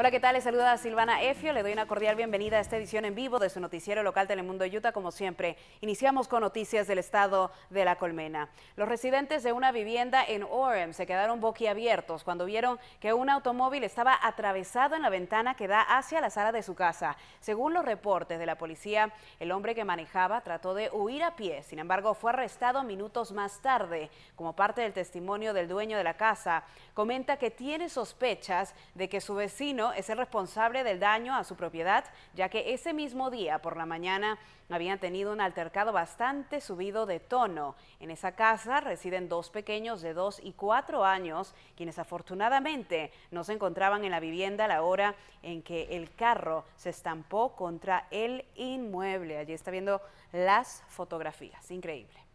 Hola, ¿qué tal? Les saluda Silvana Efio. Le doy una cordial bienvenida a esta edición en vivo de su noticiero local Telemundo Utah. Como siempre, iniciamos con noticias del estado de La Colmena. Los residentes de una vivienda en Orem se quedaron boquiabiertos cuando vieron que un automóvil estaba atravesado en la ventana que da hacia la sala de su casa. Según los reportes de la policía, el hombre que manejaba trató de huir a pie. Sin embargo, fue arrestado minutos más tarde. Como parte del testimonio del dueño de la casa, comenta que tiene sospechas de que su vecino es el responsable del daño a su propiedad, ya que ese mismo día por la mañana habían tenido un altercado bastante subido de tono. En esa casa residen dos pequeños de 2 y 4 años, quienes afortunadamente no se encontraban en la vivienda a la hora en que el carro se estampó contra el inmueble. Allí está viendo las fotografías, increíble.